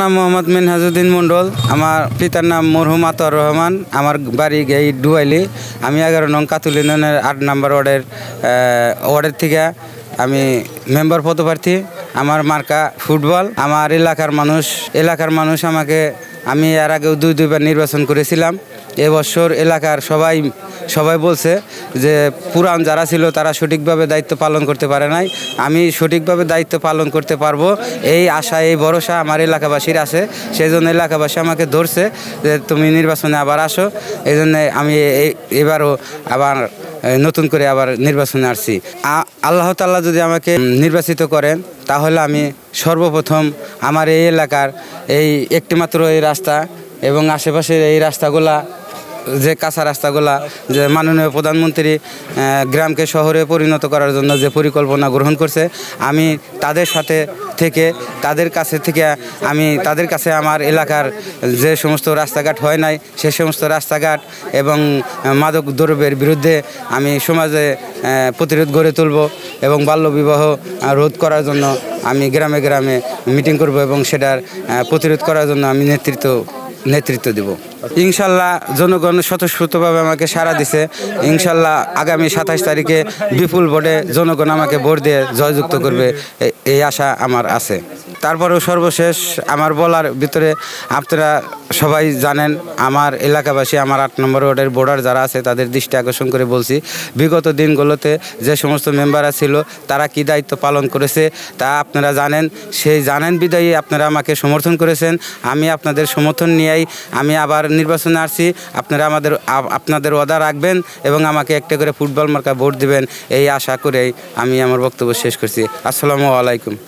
নাম মোহাম্মদ মিনহাজুদ্দিন মন্ডল আমার পিতার নাম মরহুম আতর রহমান আমার বাড়ি গেই ডুয়াইলি আমি এগারো নং কাতুল ইউনিয়নের আট নাম্বার ওয়ার্ডের ওয়ার্ডের থেকে আমি মেম্বার পদপ্রার্থী আমার মার্কা ফুটবল আমার এলাকার মানুষ এলাকার মানুষ আমাকে আমি এর আগেও দুই দুইবার নির্বাচন করেছিলাম এবছর এলাকার সবাই সবাই বলছে যে পুরাণ যারা ছিল তারা সঠিকভাবে দায়িত্ব পালন করতে পারে নাই আমি সঠিকভাবে দায়িত্ব পালন করতে পারবো এই আশা এই ভরসা আমার এলাকাবাসীর আছে সেই জন্য এলাকাবাসী আমাকে ধরছে যে তুমি নির্বাচনে আবার আসো এই জন্য আমি এবারও আবার নতুন করে আবার নির্বাচনে আসছি আল্লাহ তাল্লাহ যদি আমাকে নির্বাচিত করেন তাহলে আমি সর্বপ্রথম আমার এই এলাকার এই একটিমাত্র এই রাস্তা এবং আশেপাশের এই রাস্তাগুলা যে কাঁচা রাস্তাগুলা যে মাননীয় প্রধানমন্ত্রী গ্রামকে শহরে পরিণত করার জন্য যে পরিকল্পনা গ্রহণ করছে আমি তাদের সাথে থেকে তাদের কাছে থেকে আমি তাদের কাছে আমার এলাকার যে সমস্ত রাস্তাঘাট হয় নাই সে সমস্ত রাস্তাঘাট এবং মাদক দ্রব্যের বিরুদ্ধে আমি সমাজে প্রতিরোধ গড়ে তুলব এবং বাল্যবিবাহ রোধ করার জন্য আমি গ্রামে গ্রামে মিটিং করব এবং সেটার প্রতিরোধ করার জন্য আমি নেতৃত্ব নেতৃত্ব দেব ইনশাল্লাহ জনগণ স্বতঃস্ফূর্তভাবে আমাকে সাড়া দিছে ইনশাল্লাহ আগামী সাতাশ তারিখে বিপুল ভোটে জনগণ আমাকে ভোট দিয়ে জয়যুক্ত করবে এই আশা আমার আছে তারপরেও সর্বশেষ আমার বলার ভিতরে আপনারা সবাই জানেন আমার এলাকাবাসী আমার আট নম্বর ওয়ার্ডের বোর্ডার যারা আছে তাদের দৃষ্টি আকর্ষণ করে বলছি বিগত দিনগুলোতে যে সমস্ত মেম্বাররা ছিল তারা কি দায়িত্ব পালন করেছে তা আপনারা জানেন সেই জানেন বিদায়ী আপনারা আমাকে সমর্থন করেছেন আমি আপনাদের সমর্থন নিয়েই আমি আবার নির্বাচনে আসছি আপনারা আমাদের আপনাদের ওদা রাখবেন এবং আমাকে একটা করে ফুটবল মার্কা ভোট দিবেন এই আশা করেই আমি আমার বক্তব্য শেষ করছি আসসালামু আলাইকুম